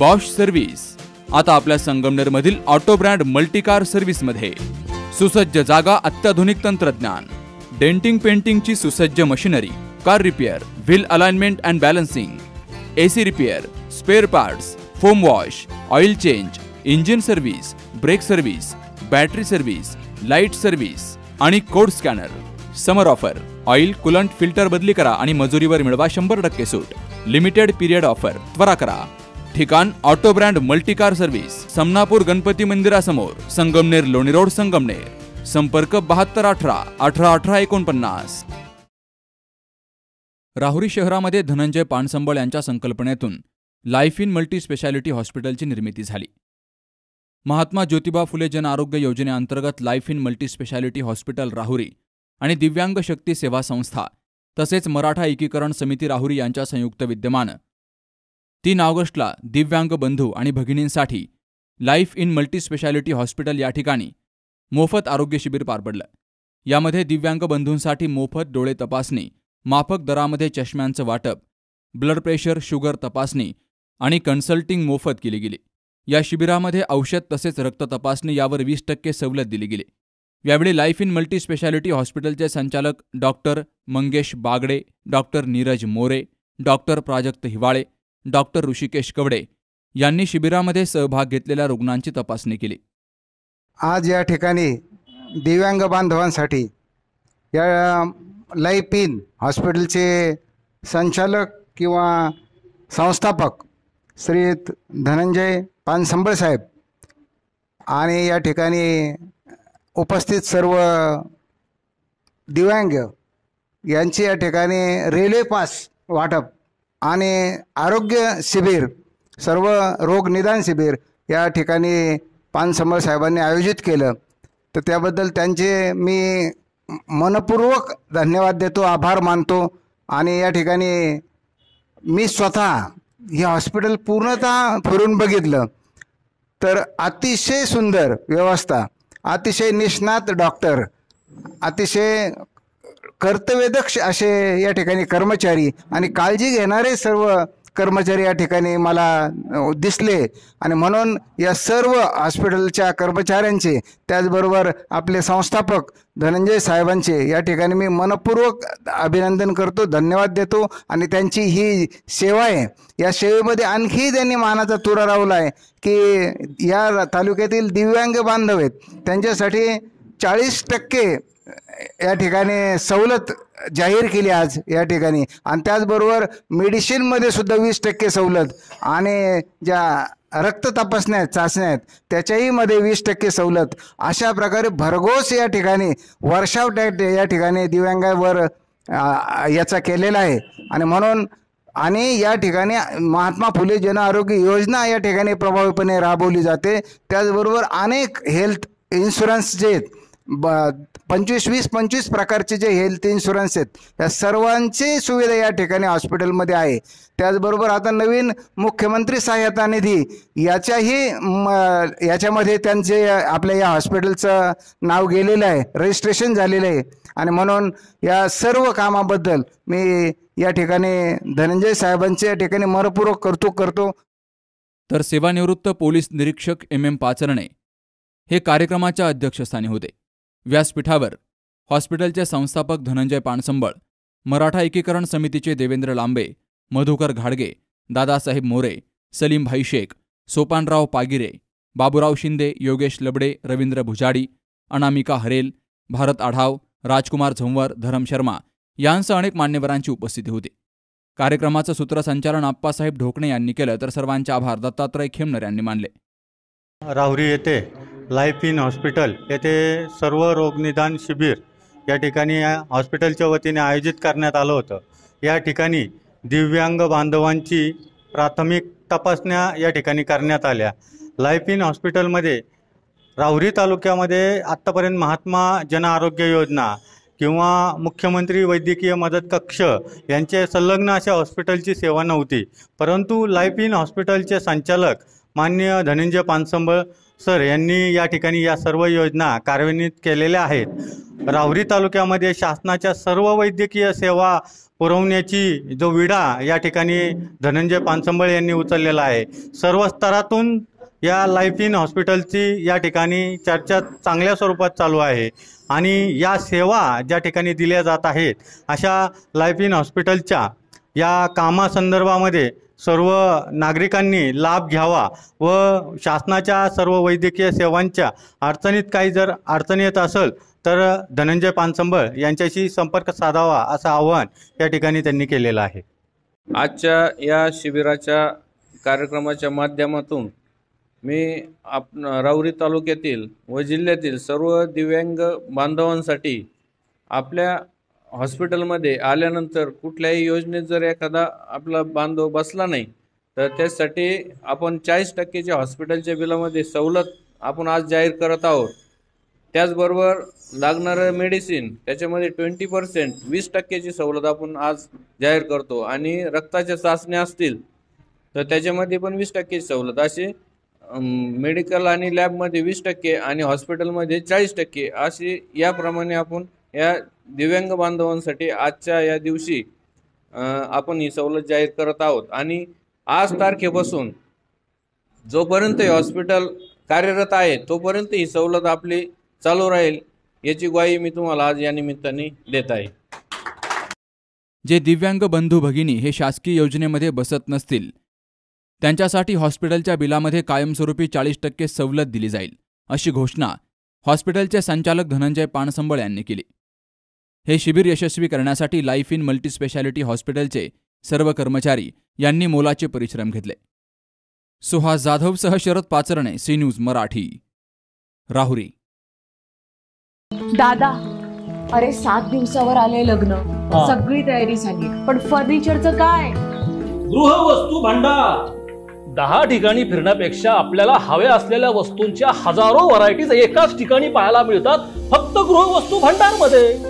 Bosch service आता आपल्या संगमनेरमधील ऑटो ब्रँड मल्टीकार सर्व्हिसमध्ये सुसज्ज जागा अत्याधुनिक तंत्रज्ञान डेंटिंग पेंटिंगची सुसज्ज machinery car repair wheel alignment and balancing AC repair spare parts foam wash oil change engine service brake service battery service light service आणि code scanner summer offer oil coolant filter बदली करा आणि मजुरीवर मिळवा शंभर टक्के सूट limited period offer त्वरा करा ठिकाण auto brand car service Samnapur Ganpati मंदिरासमोर संगमनेर लोणी रोड संगमनेर संपर्क बहात्तर अठरा अठरा अठरा एकोणपन्नास राहुरी शहरामध्ये धनंजय पानसंबळ यांच्या संकल्पनेतून लाईफ इन मल्टी स्पेशालिटी हॉस्पिटलची निर्मिती झाली महात्मा ज्योतिबा फुले जन आरोग्य योजनेअंतर्गत life in multi speciality hospital Rahuri आणि दिव्यांग शक्ती सेवा संस्था तसेच मराठा एकीकरण समिती राहुरी यांच्या संयुक्त विद्यमानं तीन ऑगस्टला दिव्यांग बंधू आणि भगिनींसाठी लाईफ इन मल्टीस्पेशालिटी हॉस्पिटल या ठिकाणी मोफत आरोग्य शिबिर पार पडलं यामध्ये दिव्यांग बंधूंसाठी मोफत डोळे तपासणी माफक दरामध्ये चष्म्यांचं वाटप ब्लड प्रेशर शुगर तपासणी आणि कन्सल्टिंग मोफत केली गेली या शिबिरामध्ये औषध तसेच रक्त तपासणी यावर वीस टक्के सवलत दिली गेली यावेळी लाईफ इन मल्टीस्पेशालिटी हॉस्पिटलचे संचालक doctor Mangesh Bagade doctor Neeraj More doctor Prajakt Hiwale doctor Hrishikesh Kawade यांनी शिबिरामध्ये सहभाग घेतलेल्या रुग्णांची तपासणी केली आज या ठिकाणी दिव्यांग बांधवांसाठी या लाईफ इन हॉस्पिटलचे संचालक किंवा संस्थापक श्री धनंजय पानसंबळ साहेब आणि या ठिकाणी उपस्थित सर्व दिव्यांग यांची या ठिकाणी रेल्वे पास वाटप आणि आरोग्य शिबिर सर्व रोग निदान शिबिर या ठिकाणी पानसंबर साहेबांनी आयोजित केलं तर त्याबद्दल त्यांचे मी मनपूर्वक धन्यवाद देतो आभार मानतो आणि या ठिकाणी मी स्वतः हे हॉस्पिटल पूर्णतः फिरून बघितलं तर अतिशय सुंदर व्यवस्था अतिशय निष्णात डॉक्टर अतिशय कर्तव्यदक्ष असे या ठिकाणी कर्मचारी आणि काळजी घेणारे सर्व कर्मचारी या ठिकाणी मला दिसले आणि म्हणून या सर्व हॉस्पिटलच्या कर्मचाऱ्यांचे त्याचबरोबर आपले संस्थापक धनंजय साहेबांचे या ठिकाणी मी मनपूर्वक अभिनंदन करतो धन्यवाद देतो आणि त्यांची ही सेवा आहे या सेवेमध्ये आणखी त्यांनी मानाचा तुरा रावला आहे की या तालुक्यातील दिव्यांग बांधव आहेत त्यांच्यासाठी चाळीस टक्के या ठिकाणी सवलत जाहीर केली आज या ठिकाणी आणि त्याचबरोबर मेडिसिनमध्ये सुद्धा वीस टक्के सवलत आणि ज्या रक्त तपासण्या आहेत चाचण्या आहेत त्याच्याही मध्ये वीस टक्के सवलत अशा प्रकारे भरघोस या ठिकाणी वर्षाव या ठिकाणी दिव्यांगावर याचा केलेला आहे आणि म्हणून आणि या ठिकाणी महात्मा फुले जन आरोग्य योजना या ठिकाणी प्रभावीपणे राबवली जाते त्याचबरोबर अनेक हेल्थ इन्शुरन्स जे आहेत ब पंचवीस वीस पंचवीस प्रकारचे जे हेल्थ इन्शुरन्स आहेत त्या सर्वांची सुविधा या ठिकाणी हॉस्पिटलमध्ये आहे त्याचबरोबर आता नवीन मुख्यमंत्री सहाय्यता निधी याच्याही याच्यामध्ये त्यांचे आपल्या या हॉस्पिटलचं नाव गेलेलं आहे रजिस्ट्रेशन झालेलं आहे आणि म्हणून या सर्व कामाबद्दल मी या ठिकाणी धनंजय साहेबांचे या ठिकाणी मनपूर्वक करतो करतो तर सेवानिवृत्त पोलीस निरीक्षक एम एम पाचरणे हे कार्यक्रमाच्या अध्यक्षस्थानी होते व्यासपीठावर हॉस्पिटलचे संस्थापक धनंजय पानसंबळ मराठा एकीकरण समितीचे देवेंद्र लांबे मधुकर घाडगे दादासाहेब मोरे सलीम भाई शेख सोपानराव पागिरे बाबुराव शिंदे योगेश लबडे रवींद्र भुजाडी अनामिका हरेल भारत आढाव राजकुमार झंवर धरम शर्मा यांसह अनेक मान्यवरांची उपस्थिती होती कार्यक्रमाचं सूत्रसंचालन आप्पासाहेब ढोकणे यांनी केलं तर सर्वांचे आभार दत्तात्रय खेमनर यांनी मानले राहुरी येथे लाईफ इन हॉस्पिटल येथे सर्व रोगनिदान शिबिर या ठिकाणी हॉस्पिटलच्या वतीने आयोजित करण्यात आलं होतं या ठिकाणी दिव्यांग बांधवांची प्राथमिक तपासण्या या ठिकाणी करण्यात आल्या लाईफ इन हॉस्पिटलमध्ये राहुरी तालुक्यामध्ये आत्तापर्यंत महात्मा जन आरोग्य योजना किंवा मुख्यमंत्री वैद्यकीय मदत कक्ष यांचे संलग्न अशा हॉस्पिटलची सेवा नव्हती परंतु लाईफ इन हॉस्पिटलचे संचालक मान्य धनंजय पानसंबळ सर यांनी या ठिकाणी या सर्व योजना कार्यान्वित केलेल्या आहेत राहुरी तालुक्यामध्ये शासनाच्या सर्व वैद्यकीय सेवा पुरवण्याची जो विडा या ठिकाणी धनंजय पानसंबळ यांनी उचललेला आहे सर्व स्तरातून या लाईफ इन हॉस्पिटलची या ठिकाणी चर्चा चांगल्या स्वरूपात चालू आहे आणि या सेवा ज्या ठिकाणी दिल्या जात आहेत अशा लाईफ इन हॉस्पिटलच्या या कामासंदर्भामध्ये सर्व नागरिकांनी लाभ घ्यावा व शासनाच्या सर्व वैद्यकीय सेवांच्या अडचणीत काही जर अडचणी येत असेल तर धनंजय पानसंबळ यांच्याशी संपर्क साधावा असं आवाहन या ठिकाणी त्यांनी केलेलं आहे आजच्या या शिबिराच्या कार्यक्रमाच्या माध्यमातून मी आप राऊरी तालुक्यातील व जिल्ह्यातील सर्व दिव्यांग बांधवांसाठी आपल्या हॉस्पिटलमध्ये आल्यानंतर कुठल्याही योजनेत जर एखादा आपला बांधव बसला नाही तर त्यासाठी आपण चाळीस टक्केच्या हॉस्पिटलच्या बिलामध्ये सवलत आपण आज जाहीर करत आहोत त्याचबरोबर लागणारं मेडिसिन त्याच्यामध्ये ट्वेंटी पर्सेंट वीस टक्क्याची सवलत आपण आज जाहीर करतो आणि रक्ताच्या चाचण्या असतील तर त्याच्यामध्ये पण वीस टक्केची सवलत अशी मेडिकल आणि लॅबमध्ये वीस टक्के आणि हॉस्पिटलमध्ये चाळीस टक्के असे याप्रमाणे आपण या दिव्यांग बांधवांसाठी आजच्या या दिवशी आपण ही सवलत जाहीर करत आहोत आणि आज तारखेपासून जोपर्यंत हे हॉस्पिटल कार्यरत आहे तोपर्यंत ही सवलत आपली चालू राहील याची ग्वाही मी तुम्हाला आज या निमित्ताने देत आहे जे दिव्यांग बंधू भगिनी हे शासकीय योजनेमध्ये बसत नसतील त्यांच्यासाठी हॉस्पिटलच्या बिलामध्ये कायमस्वरूपी चाळीस टक्के सवलत दिली जाईल अशी घोषणा हॉस्पिटलचे संचालक धनंजय पाणसंबळ यांनी केली हे शिबिर यशस्वी करण्यासाठी लाईफ इन मल्टीस्पेशालिटी हॉस्पिटलचे सर्व कर्मचारी यांनी मोलाचे परिश्रम घेतले सुहास जाधवसह शरद पाचरणे सी न्यूज मराठी राहुरी दादा अरे सात दिवसावर आले लग्न सगळी तयारी झाली पण फर्निचरचं काय गृह वस्तू भांडार दहा ठिकाणी फिरण्यापेक्षा आपल्याला हव्या असलेल्या वस्तूंच्या हजारो व्हरायटीज एकाच ठिकाणी पाहायला मिळतात फक्त गृहवस्तू भंडारमध्ये